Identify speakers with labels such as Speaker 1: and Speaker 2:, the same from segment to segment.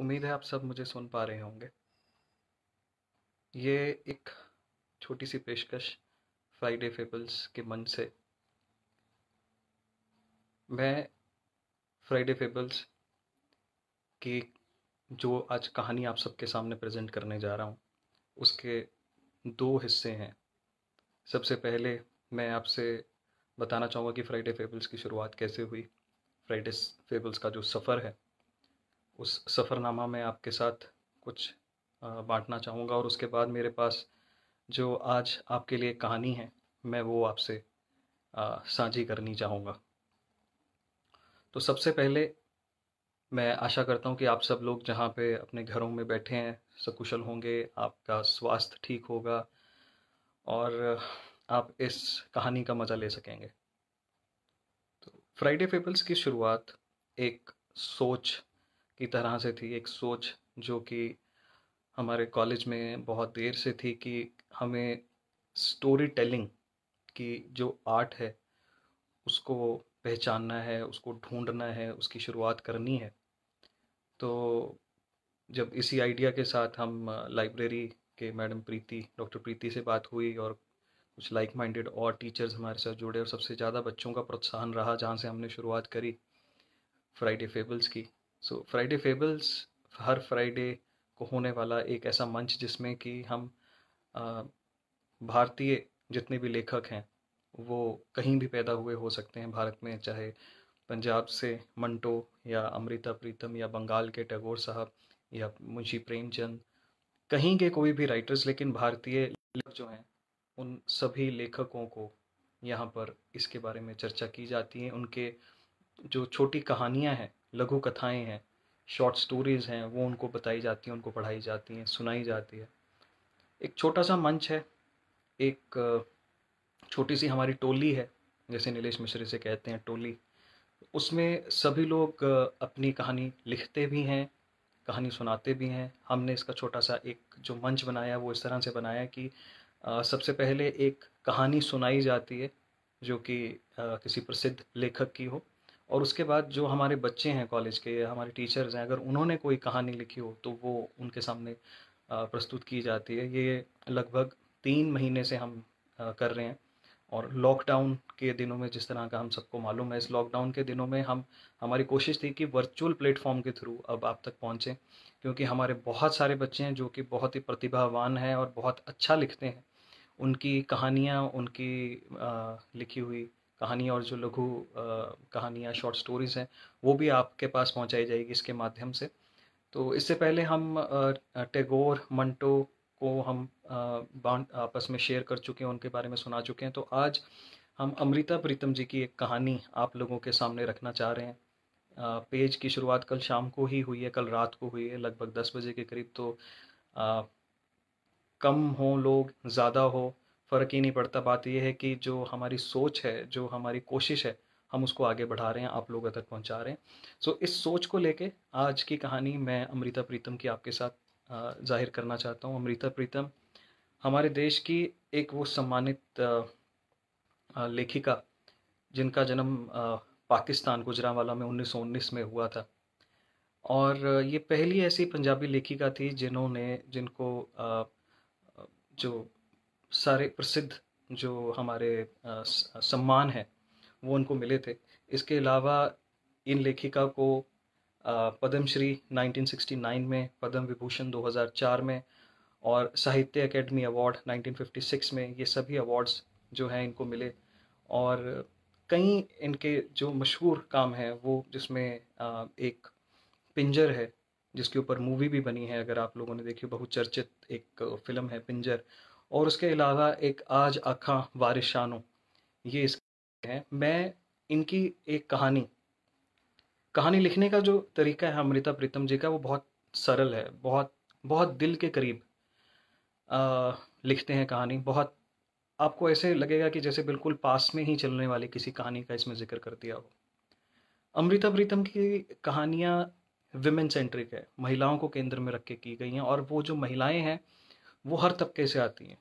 Speaker 1: उम्मीद है आप सब मुझे सुन पा रहे होंगे ये एक छोटी सी पेशकश फ्राइडे फेबल्स के मन से मैं फ्राइडे फेबल्स की जो आज कहानी आप सबके सामने प्रेजेंट करने जा रहा हूँ उसके दो हिस्से हैं सबसे पहले मैं आपसे बताना चाहूँगा कि फ्राइडे फेबल्स की शुरुआत कैसे हुई फ्राइडे फेबल्स का जो सफ़र है उस सफ़रनामा में आपके साथ कुछ बांटना चाहूँगा और उसके बाद मेरे पास जो आज आपके लिए कहानी है मैं वो आपसे साझी करनी चाहूँगा तो सबसे पहले मैं आशा करता हूँ कि आप सब लोग जहाँ पे अपने घरों में बैठे हैं सकुशल होंगे आपका स्वास्थ्य ठीक होगा और आप इस कहानी का मज़ा ले सकेंगे तो फ्राइडे पेपल्स की शुरुआत एक सोच की तरह से थी एक सोच जो कि हमारे कॉलेज में बहुत देर से थी कि हमें स्टोरी टेलिंग की जो आर्ट है उसको पहचानना है उसको ढूंढना है उसकी शुरुआत करनी है तो जब इसी आइडिया के साथ हम लाइब्रेरी के मैडम प्रीति डॉक्टर प्रीति से बात हुई और कुछ लाइक माइंडेड और टीचर्स हमारे साथ जुड़े और सबसे ज़्यादा बच्चों का प्रोत्साहन रहा जहाँ से हमने शुरुआत करी फ्राइडे फेबल्स की सो फ्राइडे फेबल्स हर फ्राइडे को होने वाला एक ऐसा मंच जिसमें कि हम भारतीय जितने भी लेखक हैं वो कहीं भी पैदा हुए हो सकते हैं भारत में चाहे पंजाब से मंटो या अमृता प्रीतम या बंगाल के टैगोर साहब या मुंशी प्रेमचंद कहीं के कोई भी राइटर्स लेकिन भारतीय लेखक जो हैं उन सभी लेखकों को यहाँ पर इसके बारे में चर्चा की जाती है उनके जो छोटी कहानियाँ हैं लघु कथाएँ हैं शॉर्ट स्टोरीज़ हैं वो उनको बताई जाती हैं उनको पढ़ाई जाती हैं सुनाई जाती है एक छोटा सा मंच है एक छोटी सी हमारी टोली है जैसे नीलेश मिश्र से कहते हैं टोली उसमें सभी लोग अपनी कहानी लिखते भी हैं कहानी सुनाते भी हैं हमने इसका छोटा सा एक जो मंच बनाया वो इस तरह से बनाया कि सबसे पहले एक कहानी सुनाई जाती है जो कि किसी प्रसिद्ध लेखक की हो और उसके बाद जो हमारे बच्चे हैं कॉलेज के हमारे टीचर्स हैं अगर उन्होंने कोई कहानी लिखी हो तो वो उनके सामने प्रस्तुत की जाती है ये लगभग तीन महीने से हम कर रहे हैं और लॉकडाउन के दिनों में जिस तरह का हम सबको मालूम है इस लॉकडाउन के दिनों में हम हमारी कोशिश थी कि वर्चुअल प्लेटफॉर्म के थ्रू अब आप तक पहुँचें क्योंकि हमारे बहुत सारे बच्चे हैं जो कि बहुत ही प्रतिभावान हैं और बहुत अच्छा लिखते हैं उनकी कहानियाँ उनकी लिखी हुई कहानी और जो लघु कहानियाँ शॉर्ट स्टोरीज़ हैं वो भी आपके पास पहुँचाई जाएगी इसके माध्यम से तो इससे पहले हम टैगोर मंटो को हम बाउंड आपस में शेयर कर चुके हैं उनके बारे में सुना चुके हैं तो आज हम अमृता प्रीतम जी की एक कहानी आप लोगों के सामने रखना चाह रहे हैं पेज की शुरुआत कल शाम को ही हुई है कल रात को हुई है लगभग दस बजे के करीब तो आ, कम हो लोग ज़्यादा हो फ़र्क ही नहीं पड़ता बात यह है कि जो हमारी सोच है जो हमारी कोशिश है हम उसको आगे बढ़ा रहे हैं आप लोगों तक पहुंचा रहे हैं सो so, इस सोच को लेके आज की कहानी मैं अमृता प्रीतम की आपके साथ जाहिर करना चाहता हूं अमृता प्रीतम हमारे देश की एक वो सम्मानित लेखिका जिनका जन्म पाकिस्तान गुजरावाला में उन्नीस में हुआ था और ये पहली ऐसी पंजाबी लेखिका थी जिन्होंने जिनको जो सारे प्रसिद्ध जो हमारे सम्मान हैं वो उनको मिले थे इसके अलावा इन लेखिका को पद्मश्री 1969 में पद्म विभूषण 2004 में और साहित्य अकेडमी अवार्ड 1956 में ये सभी अवार्ड्स जो हैं इनको मिले और कई इनके जो मशहूर काम हैं वो जिसमें एक पिंजर है जिसके ऊपर मूवी भी बनी है अगर आप लोगों ने देखी बहुत चर्चित एक फिल्म है पिंजर और उसके अलावा एक आज अखा वारिशानो ये इस हैं मैं इनकी एक कहानी कहानी लिखने का जो तरीका है अमृता प्रीतम जी का वो बहुत सरल है बहुत बहुत दिल के करीब आ, लिखते हैं कहानी बहुत आपको ऐसे लगेगा कि जैसे बिल्कुल पास में ही चलने वाली किसी कहानी का इसमें जिक्र कर दिया हो अमृता प्रीतम की कहानियाँ विमेन सेंट्रिक है महिलाओं को केंद्र में रख के की गई हैं और वो जो महिलाएं हैं वो हर तबके से आती हैं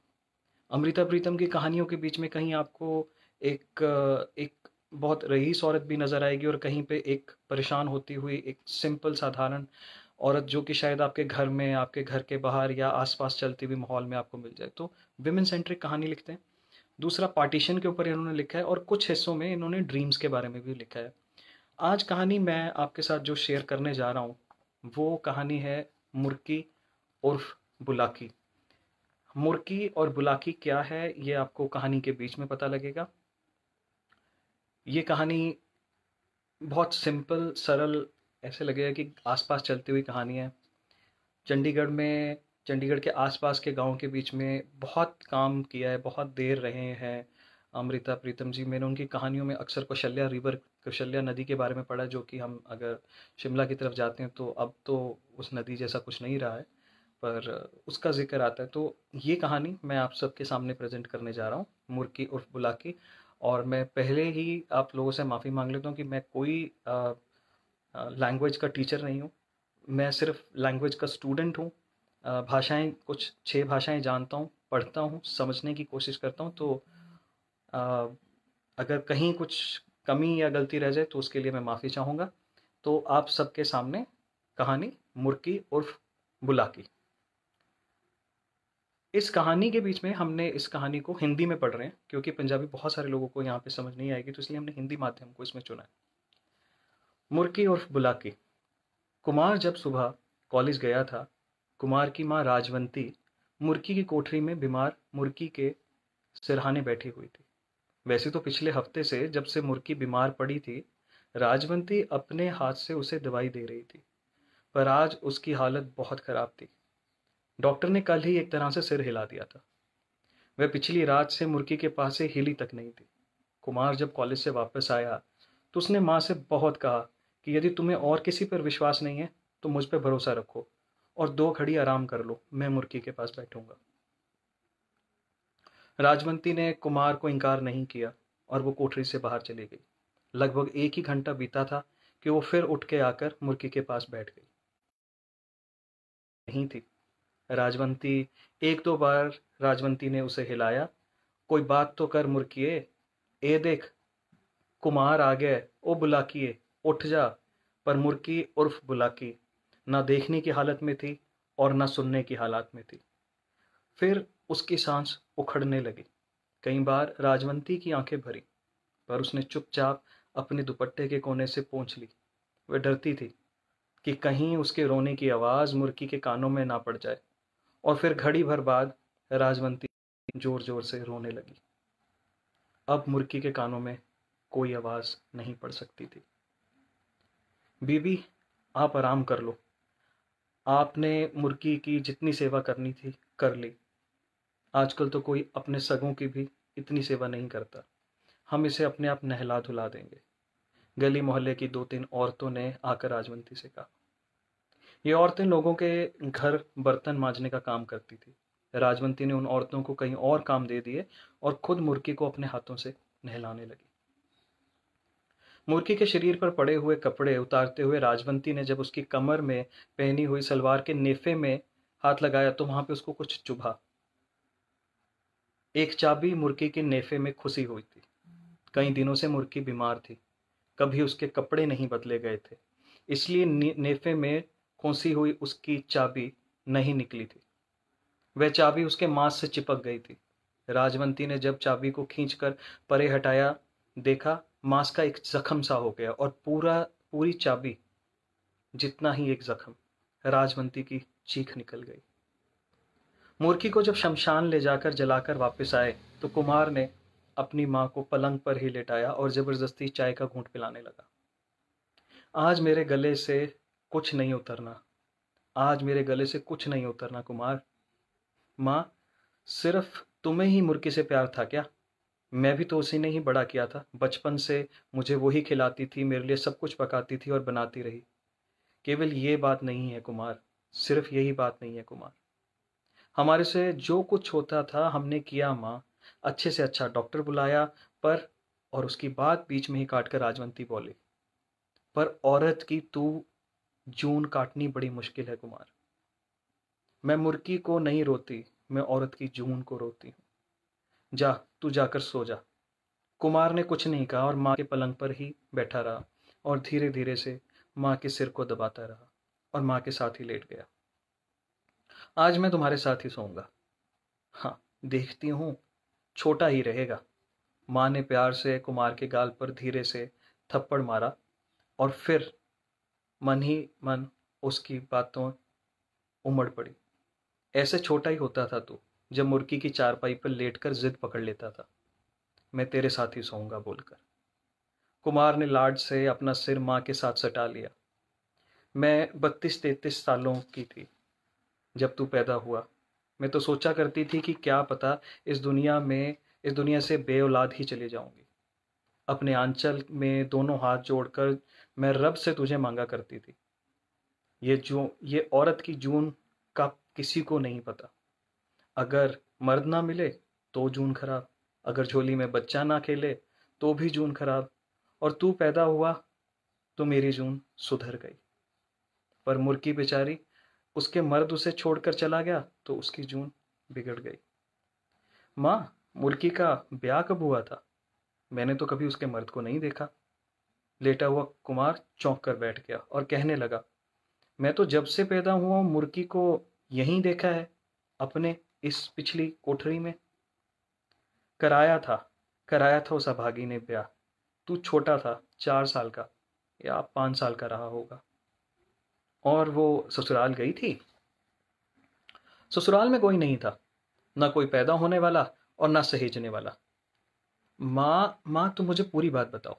Speaker 1: अमृता प्रीतम की कहानियों के बीच में कहीं आपको एक एक बहुत रईस औरत भी नज़र आएगी और कहीं पे एक परेशान होती हुई एक सिंपल साधारण औरत जो कि शायद आपके घर में आपके घर के बाहर या आसपास चलती हुई माहौल में आपको मिल जाए तो विमेन सेंट्रिक कहानी लिखते हैं दूसरा पार्टीशन के ऊपर इन्होंने लिखा है और कुछ हिस्सों में इन्होंने ड्रीम्स के बारे में भी लिखा है आज कहानी मैं आपके साथ जो शेयर करने जा रहा हूँ वो कहानी है मुर्की उर्फ बुलाकी मुर्की और बुलाकी क्या है ये आपको कहानी के बीच में पता लगेगा ये कहानी बहुत सिंपल सरल ऐसे लगेगा कि आसपास चलती हुई कहानी है चंडीगढ़ में चंडीगढ़ के आसपास के गाँव के बीच में बहुत काम किया है बहुत देर रहे हैं अमृता प्रीतम जी मैंने उनकी कहानियों में अक्सर कौशल्या रिवर कौशल्या नदी के बारे में पढ़ा जो कि हम अगर शिमला की तरफ जाते हैं तो अब तो उस नदी जैसा कुछ नहीं रहा है पर उसका जिक्र आता है तो ये कहानी मैं आप सबके सामने प्रेजेंट करने जा रहा हूँ मुर्की उर्फ बुला की और मैं पहले ही आप लोगों से माफ़ी मांग लेता हूँ कि मैं कोई लैंग्वेज का टीचर नहीं हूँ मैं सिर्फ लैंग्वेज का स्टूडेंट हूँ भाषाएं कुछ छः भाषाएं जानता हूँ पढ़ता हूँ समझने की कोशिश करता हूँ तो आ, अगर कहीं कुछ कमी या गलती रह जाए तो उसके लिए मैं माफ़ी चाहूँगा तो आप सबके सामने कहानी मुर्की उर्फ बुला की इस कहानी के बीच में हमने इस कहानी को हिंदी में पढ़ रहे हैं क्योंकि पंजाबी बहुत सारे लोगों को यहाँ पे समझ नहीं आएगी तो इसलिए हमने हिंदी माध्यम को इसमें चुना है मुर्की उर्फ बुलाकी कुमार जब सुबह कॉलेज गया था कुमार की माँ राजवंती मुर्की की कोठरी में बीमार मुर्की के सिरहाने बैठी हुई थी वैसे तो पिछले हफ्ते से जब से मुर्की बीमार पड़ी थी राजवंती अपने हाथ से उसे दवाई दे रही थी पर आज उसकी हालत बहुत खराब थी डॉक्टर ने कल ही एक तरह से सिर हिला दिया था वह पिछली रात से मुर्गी के पास से हिली तक नहीं थी कुमार जब कॉलेज से वापस आया तो उसने माँ से बहुत कहा कि यदि तुम्हें और किसी पर विश्वास नहीं है तो मुझ पर भरोसा रखो और दो घड़ी आराम कर लो मैं मुर्गी के पास बैठूंगा राजवंती ने कुमार को इनकार नहीं किया और वो कोठरी से बाहर चली गई लगभग एक ही घंटा बीता था कि वो फिर उठ के आकर मुर्गी के पास बैठ गई नहीं थी राजवंती एक दो बार राजवंती ने उसे हिलाया कोई बात तो कर मुरकिए ए देख कुमार आ गए ओ बुलाकिए उठ जा पर मुर्की उर्फ बुलाकी ना देखने की हालत में थी और ना सुनने की हालत में थी फिर उसकी सांस उखड़ने लगी कई बार राजवंती की आंखें भरी पर उसने चुपचाप अपने दुपट्टे के कोने से पहुँच ली वह डरती थी कि कहीं उसके रोने की आवाज़ मुर्की के कानों में ना पड़ जाए और फिर घड़ी भर बाद राजवंती जोर जोर से रोने लगी अब मुर्की के कानों में कोई आवाज़ नहीं पड़ सकती थी बीबी आप आराम कर लो आपने मुर्गी की जितनी सेवा करनी थी कर ली आजकल तो कोई अपने सगों की भी इतनी सेवा नहीं करता हम इसे अपने आप नहला धुला देंगे गली मोहल्ले की दो तीन औरतों ने आकर राजवंती से कहा ये औरतें लोगों के घर बर्तन मांजने का काम करती थी राजवंती ने उन औरतों को कहीं और काम दे दिए और खुद मुर्गी को अपने हाथों से नहलाने लगी मुर्गी के शरीर पर पड़े हुए कपड़े उतारते हुए राजवंती ने जब उसकी कमर में पहनी हुई सलवार के नेफे में हाथ लगाया तो वहां पे उसको कुछ चुभा एक चाबी मुर्गी के नेफे में खुशी हुई थी कई दिनों से मुर्गी बीमार थी कभी उसके कपड़े नहीं बदले गए थे इसलिए नेफे में खोसी हुई उसकी चाबी नहीं निकली थी वह चाबी उसके मांस से चिपक गई थी राजवंती ने जब चाबी को खींचकर परे हटाया देखा मांस का एक जख्म सा हो गया और पूरा पूरी चाबी जितना ही एक जख्म राजवंती की चीख निकल गई मूर्खी को जब शमशान ले जाकर जलाकर वापस आए तो कुमार ने अपनी माँ को पलंग पर ही लेटाया और जबरदस्ती चाय का घूंट पिलाने लगा आज मेरे गले से कुछ नहीं उतरना आज मेरे गले से कुछ नहीं उतरना कुमार माँ सिर्फ तुम्हें ही मुर्गी से प्यार था क्या मैं भी तो उसी ने ही बड़ा किया था बचपन से मुझे वही खिलाती थी मेरे लिए सब कुछ पकाती थी और बनाती रही केवल ये बात नहीं है कुमार सिर्फ यही बात नहीं है कुमार हमारे से जो कुछ होता था हमने किया माँ अच्छे से अच्छा डॉक्टर बुलाया पर और उसकी बात बीच में ही काटकर राजवंती बोली पर औरत की तू जून काटनी बड़ी मुश्किल है कुमार मैं मुर्गी को नहीं रोती मैं औरत की जून को रोती हूँ जा तू जाकर सो जा कुमार ने कुछ नहीं कहा और माँ के पलंग पर ही बैठा रहा और धीरे धीरे से माँ के सिर को दबाता रहा और माँ के साथ ही लेट गया आज मैं तुम्हारे साथ ही सोऊंगा हाँ देखती हूँ छोटा ही रहेगा माँ ने प्यार से कुमार के गाल पर धीरे से थप्पड़ मारा और फिर मन ही मन उसकी बातों उमड़ पड़ी ऐसे छोटा ही होता था तू जब मुर्गी की चारपाई पर लेट कर जिद पकड़ लेता था मैं तेरे साथ ही सोऊंगा बोलकर कुमार ने लाड से अपना सिर माँ के साथ सटा लिया मैं बत्तीस तैतीस सालों की थी जब तू पैदा हुआ मैं तो सोचा करती थी कि क्या पता इस दुनिया में इस दुनिया से औलाद ही चले जाऊंगी अपने आंचल में दोनों हाथ जोड़कर मैं रब से तुझे मांगा करती थी ये जो ये औरत की जून का किसी को नहीं पता अगर मर्द ना मिले तो जून खराब अगर झोली में बच्चा ना खेले तो भी जून खराब और तू पैदा हुआ तो मेरी जून सुधर गई पर मुर्गी बेचारी उसके मर्द उसे छोड़कर चला गया तो उसकी जून बिगड़ गई माँ मुर्गी का ब्याह कब हुआ था मैंने तो कभी उसके मर्द को नहीं देखा लेटा हुआ कुमार चौंक कर बैठ गया और कहने लगा मैं तो जब से पैदा हुआ हूँ मुर्गी को यहीं देखा है अपने इस पिछली कोठरी में कराया था कराया था उस अभागी ने ब्याह तू छोटा था चार साल का या पाँच साल का रहा होगा और वो ससुराल गई थी ससुराल में कोई नहीं था ना कोई पैदा होने वाला और ना सहेजने वाला माँ माँ तुम मुझे पूरी बात बताओ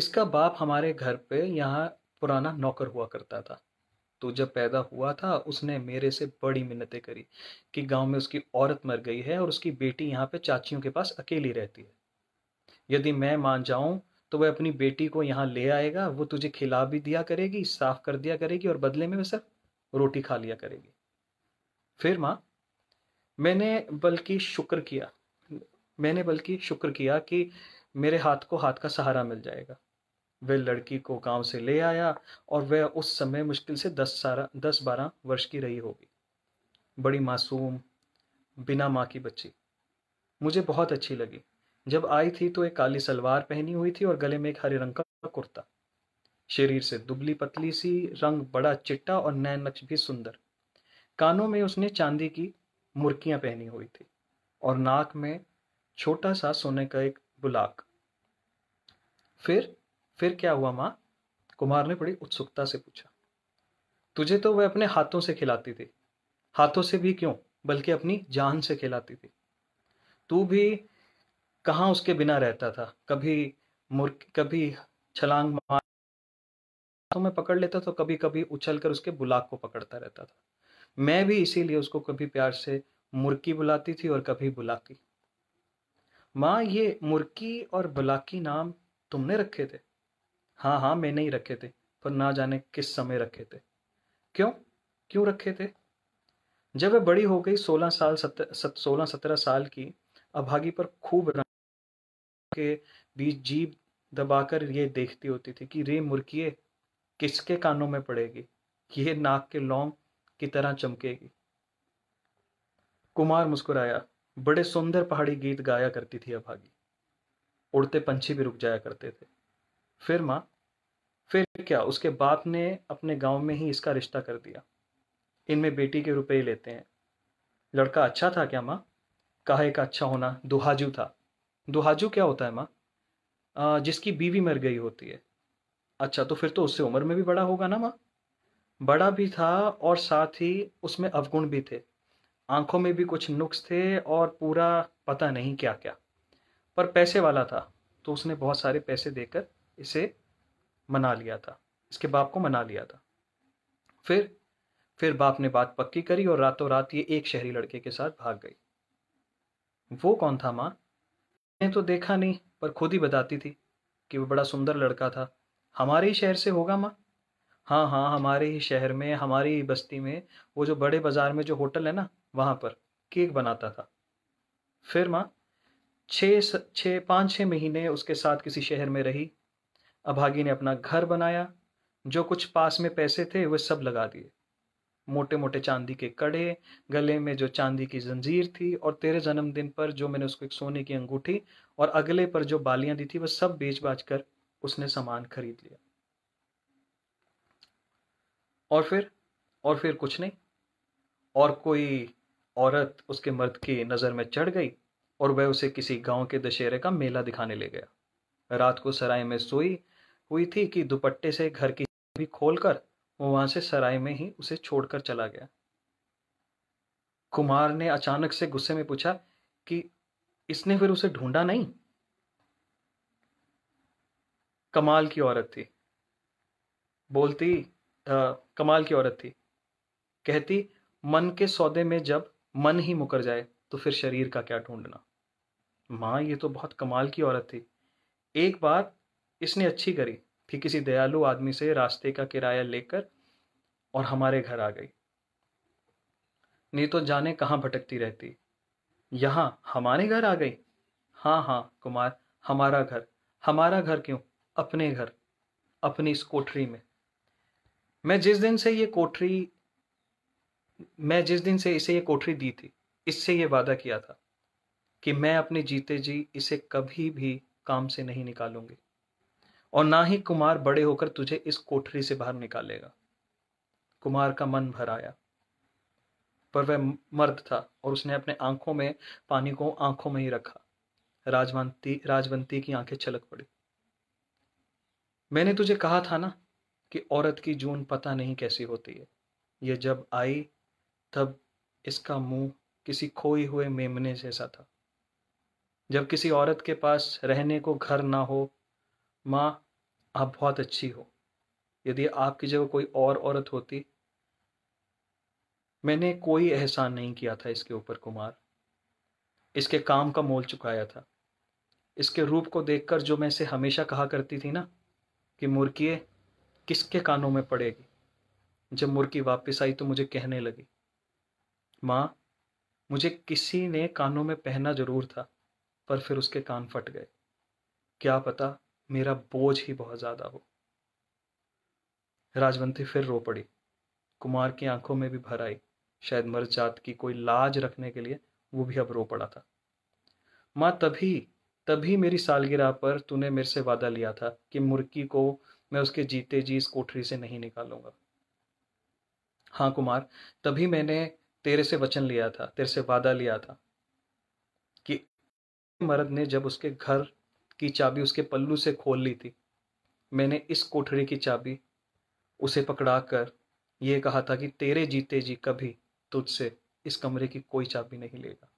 Speaker 1: इसका बाप हमारे घर पे यहाँ पुराना नौकर हुआ करता था तो जब पैदा हुआ था उसने मेरे से बड़ी मिन्नतें करी कि गांव में उसकी औरत मर गई है और उसकी बेटी यहाँ पे चाचियों के पास अकेली रहती है यदि मैं मान जाऊँ तो वह अपनी बेटी को यहाँ ले आएगा वो तुझे खिला भी दिया करेगी साफ कर दिया करेगी और बदले में वह सिर्फ रोटी खा लिया करेगी फिर माँ मैंने बल्कि शुक्र किया मैंने बल्कि शुक्र किया कि मेरे हाथ को हाथ का सहारा मिल जाएगा वह लड़की को गांव से ले आया और वह उस समय मुश्किल से दस सारा दस बारह वर्ष की रही होगी बड़ी मासूम बिना माँ की बच्ची मुझे बहुत अच्छी लगी जब आई थी तो एक काली सलवार पहनी हुई थी और गले में एक हरे रंग का कुर्ता शरीर से दुबली पतली सी रंग बड़ा चिट्टा और नैन नक्श भी सुंदर कानों में उसने चांदी की मुर्कियाँ पहनी हुई थी और नाक में छोटा सा सोने का एक बुलाक फिर फिर क्या हुआ माँ कुमार ने बड़ी उत्सुकता से पूछा तुझे तो वह अपने हाथों से खिलाती थी हाथों से भी क्यों बल्कि अपनी जान से खिलाती थी तू भी कहाँ उसके बिना रहता था कभी मुर् कभी छलांग मार हाथों में पकड़ लेता तो कभी कभी उछल कर उसके बुलाक को पकड़ता रहता था मैं भी इसीलिए उसको कभी प्यार से मुर्की बुलाती थी और कभी बुलाकी माँ ये मुर्की और बुलाकी नाम तुमने रखे थे हाँ हाँ मैंने ही रखे थे पर ना जाने किस समय रखे थे क्यों क्यों रखे थे जब वह बड़ी हो गई सोलह साल सत, सोलह सत्रह साल की अभागी पर खूब रंग के बीच जीप दबाकर ये देखती होती थी कि रे मुर्किए किसके कानों में पड़ेगी यह नाक के लौंग की तरह चमकेगी कुमार मुस्कुराया बड़े सुंदर पहाड़ी गीत गाया करती थी अभागी उड़ते पंछी भी रुक जाया करते थे फिर माँ फिर क्या उसके बाप ने अपने गांव में ही इसका रिश्ता कर दिया इनमें बेटी के रुपए लेते हैं लड़का अच्छा था क्या माँ कहा का अच्छा होना दुहाजू था दुहाजू क्या होता है माँ जिसकी बीवी मर गई होती है अच्छा तो फिर तो उससे उम्र में भी बड़ा होगा ना माँ बड़ा भी था और साथ ही उसमें अवगुण भी थे आंखों में भी कुछ नुक्स थे और पूरा पता नहीं क्या क्या पर पैसे वाला था तो उसने बहुत सारे पैसे देकर इसे मना लिया था इसके बाप को मना लिया था फिर फिर बाप ने बात पक्की करी और रातों रात ये एक शहरी लड़के के साथ भाग गई वो कौन था माँ ने तो देखा नहीं पर खुद ही बताती थी कि वो बड़ा सुंदर लड़का था हमारे ही शहर से होगा माँ हाँ हाँ हमारे ही शहर में हमारी ही बस्ती में वो जो बड़े बाजार में जो होटल है ना वहाँ पर केक बनाता था फिर माँ छः छः पाँच छः महीने उसके साथ किसी शहर में रही अभागी ने अपना घर बनाया जो कुछ पास में पैसे थे वे सब लगा दिए मोटे मोटे चांदी के कड़े गले में जो चांदी की जंजीर थी और तेरे जन्मदिन पर जो मैंने उसको एक सोने की अंगूठी और अगले पर जो बालियां दी थी वह सब बेच बाच कर उसने सामान खरीद लिया और फिर और फिर कुछ नहीं और कोई औरत उसके मर्द की नज़र में चढ़ गई और वह उसे किसी गांव के दशहरे का मेला दिखाने ले गया रात को सराय में सोई हुई थी कि दुपट्टे से घर की भी खोलकर वो वहां से सराय में ही उसे छोड़कर चला गया कुमार ने अचानक से गुस्से में पूछा कि इसने फिर उसे ढूंढा नहीं कमाल की औरत थी बोलती आ, कमाल की औरत थी कहती मन के सौदे में जब मन ही मुकर जाए तो फिर शरीर का क्या ढूंढना मां ये तो बहुत कमाल की औरत थी एक बार इसने अच्छी करी कि किसी दयालु आदमी से रास्ते का किराया लेकर और हमारे घर आ गई नहीं तो जाने कहाँ भटकती रहती यहाँ हमारे घर आ गई हाँ हाँ कुमार हमारा घर हमारा घर क्यों अपने घर अपनी इस कोठरी में मैं जिस दिन से ये कोठरी मैं जिस दिन से इसे ये कोठरी दी थी इससे ये वादा किया था कि मैं अपने जीते जी इसे कभी भी काम से नहीं निकालूंगी और ना ही कुमार बड़े होकर तुझे इस कोठरी से बाहर निकालेगा कुमार का मन भर आया पर वह मर्द था और उसने अपने आंखों में पानी को आंखों में ही रखा राजवंती राजवंती की आंखें छलक पड़ी मैंने तुझे कहा था ना कि औरत की जून पता नहीं कैसी होती है यह जब आई तब इसका मुंह किसी खोए हुए मेमने जैसा था जब किसी औरत के पास रहने को घर ना हो माँ आप बहुत अच्छी हो यदि आपकी जगह कोई और औरत होती मैंने कोई एहसान नहीं किया था इसके ऊपर कुमार इसके काम का मोल चुकाया था इसके रूप को देखकर जो मैं इसे हमेशा कहा करती थी ना कि मुर्गिए किसके कानों में पड़ेगी जब मुर्गी वापस आई तो मुझे कहने लगी माँ मुझे किसी ने कानों में पहना जरूर था पर फिर उसके कान फट गए क्या पता मेरा बोझ ही बहुत ज़्यादा हो राजवंती फिर रो पड़ी कुमार की आंखों में भी भर आई शायद मर जात की कोई लाज रखने के लिए वो भी अब रो पड़ा था माँ तभी तभी मेरी सालगिरह पर तूने मेरे से वादा लिया था कि मुर्गी को मैं उसके जीते जी इस कोठरी से नहीं निकालूंगा हाँ कुमार तभी मैंने तेरे से वचन लिया था तेरे से वादा लिया था कि मर्द ने जब उसके घर की चाबी उसके पल्लू से खोल ली थी मैंने इस कोठरी की चाबी उसे पकड़ा कर ये कहा था कि तेरे जीते जी कभी तुझसे इस कमरे की कोई चाबी नहीं लेगा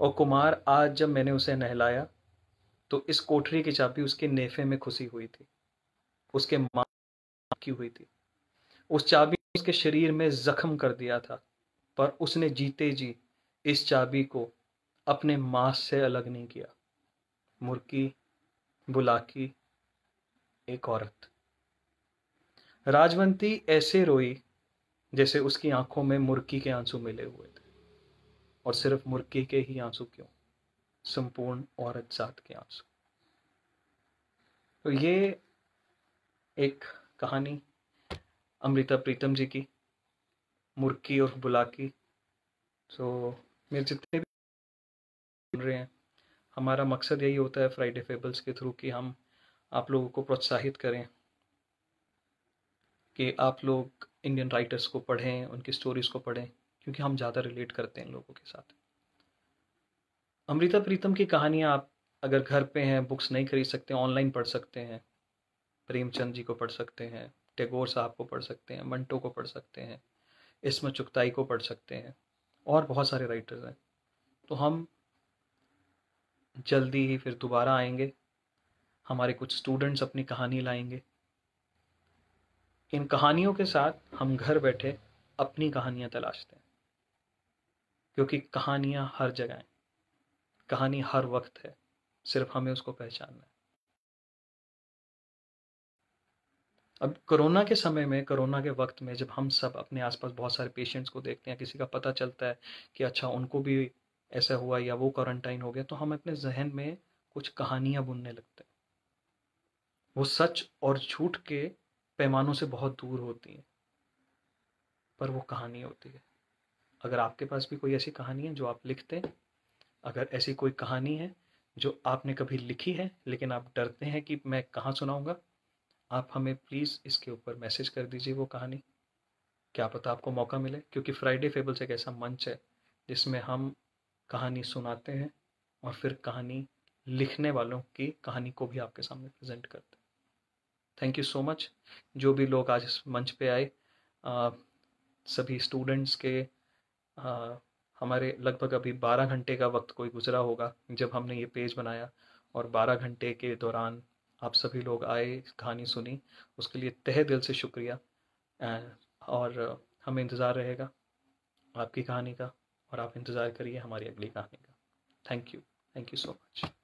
Speaker 1: और कुमार आज जब मैंने उसे नहलाया तो इस कोठरी की चाबी उसके नेफे में खुशी हुई थी उसके माँ की हुई थी उस चाबी ने उसके शरीर में जख्म कर दिया था पर उसने जीते जी इस चाबी को अपने मांस से अलग नहीं किया मुर्की बुलाकी एक औरत राजवंती ऐसे रोई जैसे उसकी आंखों में मुर्की के आंसू मिले हुए थे और सिर्फ मुर्की के ही आंसू क्यों संपूर्ण औरत जात के आंसू तो ये एक कहानी अमृता प्रीतम जी की मुर्की और बुलाकी सो तो मेरे जितने भी सुन रहे हैं हमारा मकसद यही होता है फ्राइडे फेबल्स के थ्रू कि हम आप लोगों को प्रोत्साहित करें कि आप लोग इंडियन राइटर्स को पढ़ें उनकी स्टोरीज़ को पढ़ें क्योंकि हम ज़्यादा रिलेट करते हैं लोगों के साथ अमृता प्रीतम की कहानियाँ आप अगर घर पे हैं बुक्स नहीं खरीद सकते ऑनलाइन पढ़ सकते हैं प्रेमचंद जी को पढ़ सकते हैं टैगोर साहब को पढ़ सकते हैं मंटो को पढ़ सकते हैं इसमें चुगताई को पढ़ सकते हैं और बहुत सारे राइटर्स हैं तो हम जल्दी ही फिर दोबारा आएंगे हमारे कुछ स्टूडेंट्स अपनी कहानी लाएंगे इन कहानियों के साथ हम घर बैठे अपनी कहानियाँ तलाशते हैं क्योंकि कहानियाँ हर जगह हैं कहानी हर वक्त है सिर्फ हमें उसको पहचानना है अब कोरोना के समय में कोरोना के वक्त में जब हम सब अपने आसपास बहुत सारे पेशेंट्स को देखते हैं किसी का पता चलता है कि अच्छा उनको भी ऐसा हुआ या वो क्वारंटाइन हो गया तो हम अपने जहन में कुछ कहानियाँ बुनने लगते हैं वो सच और झूठ के पैमानों से बहुत दूर होती हैं पर वो कहानी होती है अगर आपके पास भी कोई ऐसी कहानी है जो आप लिखते हैं अगर ऐसी कोई कहानी है जो आपने कभी लिखी है लेकिन आप डरते हैं कि मैं कहाँ सुनाऊँगा आप हमें प्लीज़ इसके ऊपर मैसेज कर दीजिए वो कहानी क्या पता आपको मौका मिले क्योंकि फ्राइडे फेबल्स एक ऐसा मंच है जिसमें हम कहानी सुनाते हैं और फिर कहानी लिखने वालों की कहानी को भी आपके सामने प्रेजेंट करते हैं थैंक यू सो मच जो भी लोग आज इस मंच पे आए आ, सभी स्टूडेंट्स के आ, हमारे लगभग अभी बारह घंटे का वक्त कोई गुजरा होगा जब हमने ये पेज बनाया और बारह घंटे के दौरान आप सभी लोग आए कहानी सुनी उसके लिए तहे दिल से शुक्रिया और हमें इंतज़ार रहेगा आपकी कहानी का और आप इंतज़ार करिए हमारी अगली कहानी का thank you thank you so much